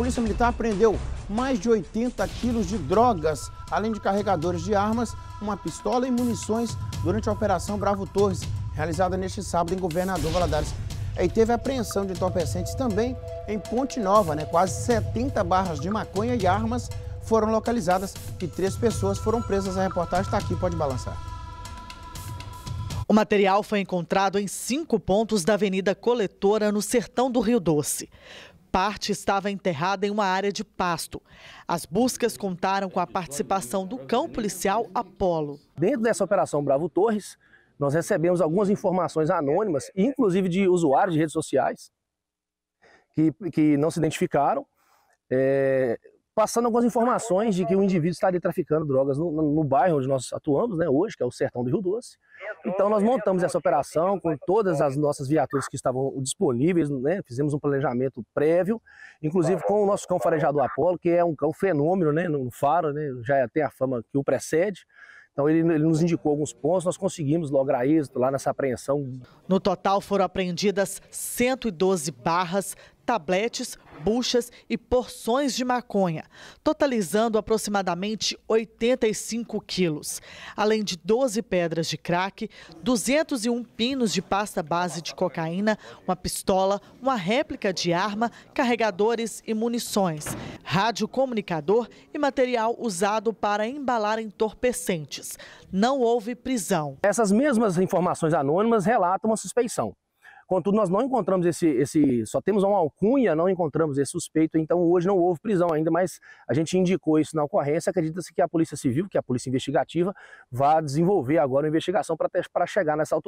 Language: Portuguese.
Polícia Militar prendeu mais de 80 quilos de drogas, além de carregadores de armas, uma pistola e munições durante a Operação Bravo Torres, realizada neste sábado em Governador Valadares. E teve apreensão de entorpecentes também em Ponte Nova, né? Quase 70 barras de maconha e armas foram localizadas e três pessoas foram presas. A reportagem está aqui, pode balançar. O material foi encontrado em cinco pontos da Avenida Coletora, no sertão do Rio Doce parte estava enterrada em uma área de pasto. As buscas contaram com a participação do cão policial Apolo. Dentro dessa operação Bravo Torres, nós recebemos algumas informações anônimas, inclusive de usuários de redes sociais, que, que não se identificaram, é, passando algumas informações de que o indivíduo estaria traficando drogas no, no, bairro onde nós atuamos, né, hoje, que é o Sertão do Rio Doce. Então nós montamos essa operação com todas as nossas viaturas que estavam disponíveis, né, fizemos um planejamento prévio, inclusive com o nosso cão farejador Apolo, que é um cão fenômeno, né, no faro, né, já é, tem a fama que o precede. Então ele, ele, nos indicou alguns pontos, nós conseguimos lograr êxito lá nessa apreensão. No total foram apreendidas 112 barras, tabletes, buchas e porções de maconha, totalizando aproximadamente 85 quilos, além de 12 pedras de crack, 201 pinos de pasta base de cocaína, uma pistola, uma réplica de arma, carregadores e munições, rádio comunicador e material usado para embalar entorpecentes. Não houve prisão. Essas mesmas informações anônimas relatam uma suspeição. Contudo, nós não encontramos esse, esse, só temos uma alcunha, não encontramos esse suspeito, então hoje não houve prisão ainda, mas a gente indicou isso na ocorrência, acredita-se que a Polícia Civil, que é a Polícia Investigativa, vá desenvolver agora a investigação para chegar nessa autoridade.